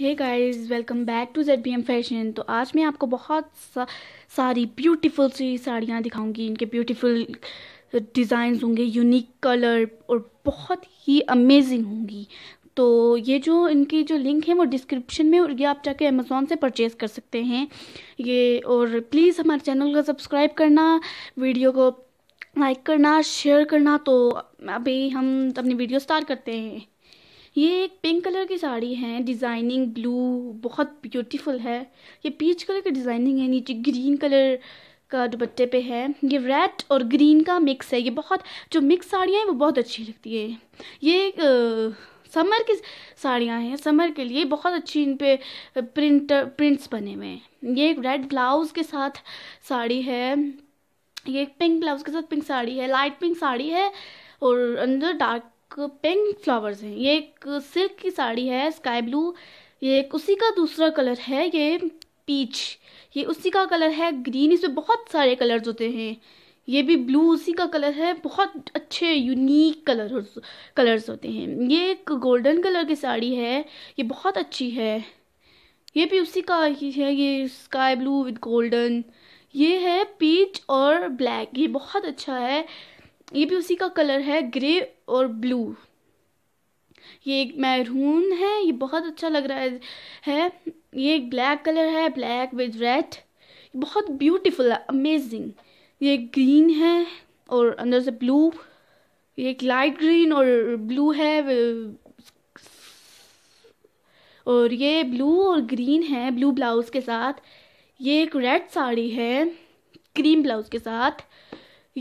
hey guys welcome back to Z B M fashion तो आज मैं आपको बहुत सा, सारी ब्यूटीफुल सी साड़ियाँ दिखाऊंगी इनके ब्यूटीफुल डिज़ाइंस होंगे यूनिक कलर और बहुत ही अमेजिंग होंगी तो ये जो इनकी जो लिंक है वो डिस्क्रिप्शन में और ये आप जाके अमेज़ोन से परचेज़ कर सकते हैं ये और प्लीज़ हमारे चैनल को सब्सक्राइब करना वीडियो को लाइक करना शेयर करना तो अभी हम अपनी वीडियो स्टार्ट करते हैं ये एक पिंक कलर की साड़ी है डिज़ाइनिंग ब्लू बहुत ब्यूटीफुल है ये पीच कलर की डिज़ाइनिंग है नीचे ग्रीन कलर का दुपट्टे पे है ये रेड और ग्रीन का मिक्स है ये बहुत जो मिक्स साड़ियाँ हैं वो बहुत अच्छी लगती है ये एक समर की साड़ियाँ हैं समर के लिए बहुत अच्छी इन पे प्रिंट प्रिंट्स बने हुए हैं ये एक रेड ब्लाउज़ के साथ साड़ी है ये एक पिंक ब्लाउज़ के साथ पिंक साड़ी है लाइट पिंक साड़ी है और अंदर डार्क पिंक फ्लावर्स हैं ये एक सिल्क की साड़ी है स्काई ब्लू ये एक उसी का दूसरा कलर है ये पीच ये उसी का कलर है ग्रीन इसमें बहुत सारे कलर्स होते हैं ये भी ब्लू उसी का कलर है बहुत अच्छे यूनिक कलर कलर्स होते हैं ये एक गोल्डन कलर की साड़ी है ये बहुत अच्छी है ये भी उसी का ही है ये स्काई ब्लू विद गोल्डन ये है पीच और ब्लैक ये बहुत अच्छा है ये भी उसी का कलर है ग्रे और ब्लू ये एक मैरून है ये बहुत अच्छा लग रहा है है ये एक ब्लैक कलर है ब्लैक विद रेड बहुत ब्यूटीफुल है अमेजिंग ये ग्रीन है और अंदर से ब्लू ये एक लाइट ग्रीन और ब्लू है और ये ब्लू और ग्रीन है ब्लू ब्लाउज के साथ ये एक रेड साड़ी है क्रीम ब्लाउज के साथ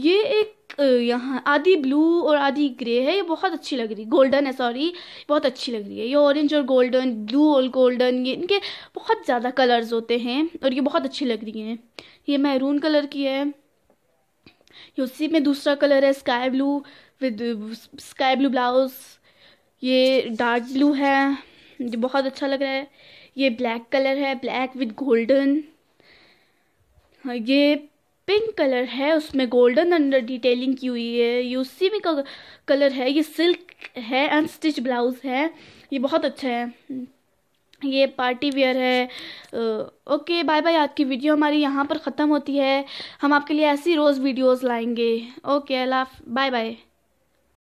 ये एक यहाँ आधी ब्लू और आधी ग्रे है ये बहुत अच्छी लग रही गोल्डन है सॉरी बहुत अच्छी लग रही है ये ऑरेंज और गोल्डन ब्लू और गोल्डन ये इनके बहुत ज़्यादा कलर्स होते हैं और ये बहुत अच्छी लग रही हैं ये मैरून कलर की है ये उसी में दूसरा कलर है sky blue with sky blue blouse ये डार्क ब्लू है ये बहुत अच्छा लग रहा है ये ब्लैक कलर है ब्लैक विद गोल्डन हाँ, ये पिंक कलर है उसमें गोल्डन अंडर डिटेलिंग की हुई है ये उसी में कलर है ये सिल्क है अनस्टिच ब्लाउज है ये बहुत अच्छा है ये पार्टी वेयर है ओके बाय बाय आज की वीडियो हमारी यहाँ पर ख़त्म होती है हम आपके लिए ऐसी रोज़ वीडियोस लाएंगे ओके अल्लाह बाय बाय